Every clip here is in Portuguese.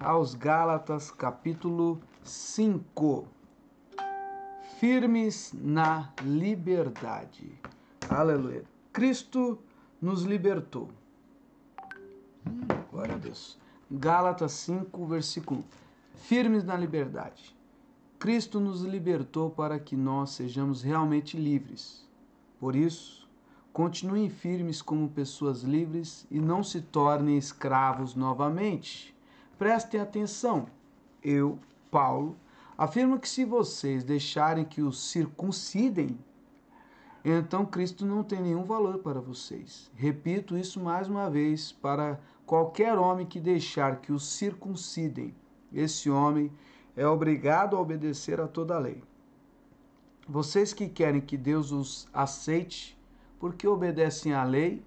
aos Gálatas, capítulo 5. Firmes na liberdade. Aleluia. Cristo nos libertou. Hum, glória a Deus. Gálatas 5, versículo 1. Firmes na liberdade. Cristo nos libertou para que nós sejamos realmente livres. Por isso, continuem firmes como pessoas livres e não se tornem escravos novamente Prestem atenção. Eu, Paulo, afirmo que se vocês deixarem que os circuncidem, então Cristo não tem nenhum valor para vocês. Repito isso mais uma vez para qualquer homem que deixar que os circuncidem. Esse homem é obrigado a obedecer a toda a lei. Vocês que querem que Deus os aceite, porque obedecem à lei,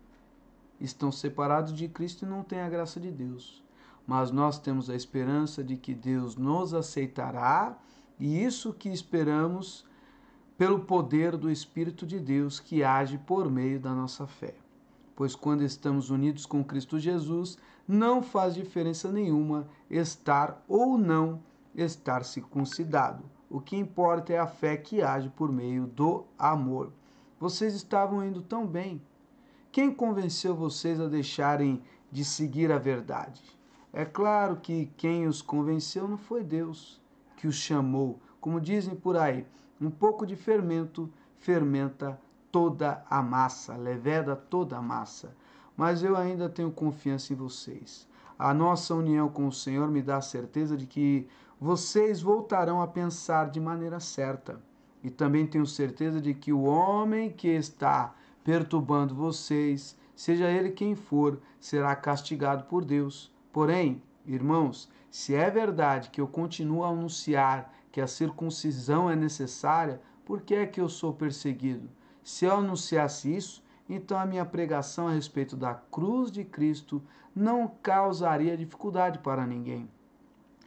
estão separados de Cristo e não têm a graça de Deus mas nós temos a esperança de que Deus nos aceitará, e isso que esperamos pelo poder do Espírito de Deus que age por meio da nossa fé. Pois quando estamos unidos com Cristo Jesus, não faz diferença nenhuma estar ou não estar circuncidado. O que importa é a fé que age por meio do amor. Vocês estavam indo tão bem. Quem convenceu vocês a deixarem de seguir a verdade? É claro que quem os convenceu não foi Deus que os chamou. Como dizem por aí, um pouco de fermento fermenta toda a massa, leveda toda a massa. Mas eu ainda tenho confiança em vocês. A nossa união com o Senhor me dá a certeza de que vocês voltarão a pensar de maneira certa. E também tenho certeza de que o homem que está perturbando vocês, seja ele quem for, será castigado por Deus Porém, irmãos, se é verdade que eu continuo a anunciar que a circuncisão é necessária, por que é que eu sou perseguido? Se eu anunciasse isso, então a minha pregação a respeito da cruz de Cristo não causaria dificuldade para ninguém.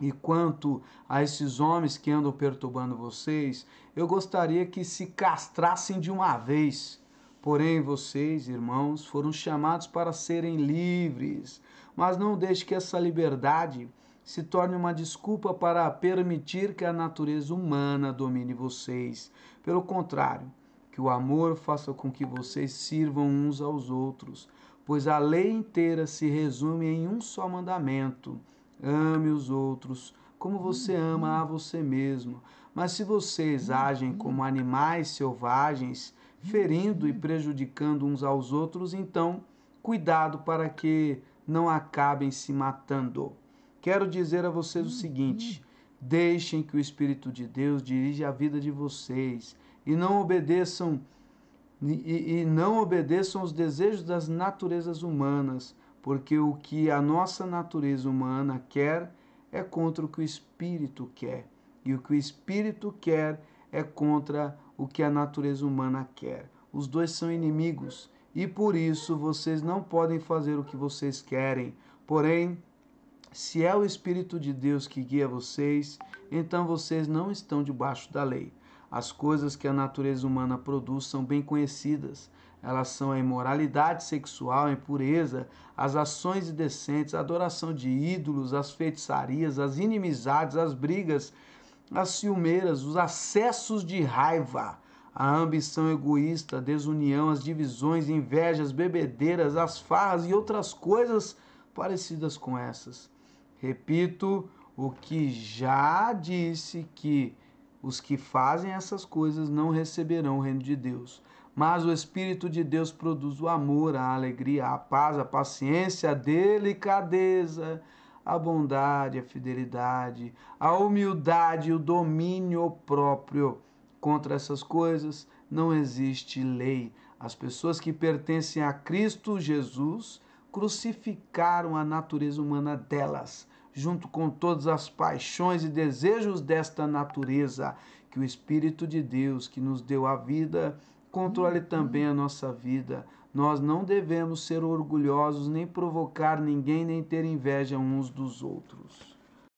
E quanto a esses homens que andam perturbando vocês, eu gostaria que se castrassem de uma vez Porém, vocês, irmãos, foram chamados para serem livres. Mas não deixe que essa liberdade se torne uma desculpa para permitir que a natureza humana domine vocês. Pelo contrário, que o amor faça com que vocês sirvam uns aos outros, pois a lei inteira se resume em um só mandamento: ame os outros como você ama a você mesmo. Mas se vocês agem como animais selvagens, ferindo e prejudicando uns aos outros, então cuidado para que não acabem se matando. Quero dizer a vocês o uhum. seguinte: deixem que o Espírito de Deus dirija a vida de vocês e não obedeçam e, e não obedeçam aos desejos das naturezas humanas, porque o que a nossa natureza humana quer é contra o que o Espírito quer. E o que o Espírito quer é é contra o que a natureza humana quer. Os dois são inimigos e por isso vocês não podem fazer o que vocês querem. Porém, se é o Espírito de Deus que guia vocês, então vocês não estão debaixo da lei. As coisas que a natureza humana produz são bem conhecidas. Elas são a imoralidade sexual, a impureza, as ações indecentes, a adoração de ídolos, as feitiçarias, as inimizades, as brigas as ciumeiras, os acessos de raiva, a ambição egoísta, a desunião, as divisões, invejas, bebedeiras, as farras e outras coisas parecidas com essas. Repito o que já disse que os que fazem essas coisas não receberão o reino de Deus. Mas o Espírito de Deus produz o amor, a alegria, a paz, a paciência, a delicadeza, a bondade, a fidelidade, a humildade, o domínio próprio. Contra essas coisas não existe lei. As pessoas que pertencem a Cristo Jesus crucificaram a natureza humana delas, junto com todas as paixões e desejos desta natureza, que o Espírito de Deus, que nos deu a vida, controle também a nossa vida. Nós não devemos ser orgulhosos, nem provocar ninguém, nem ter inveja uns dos outros.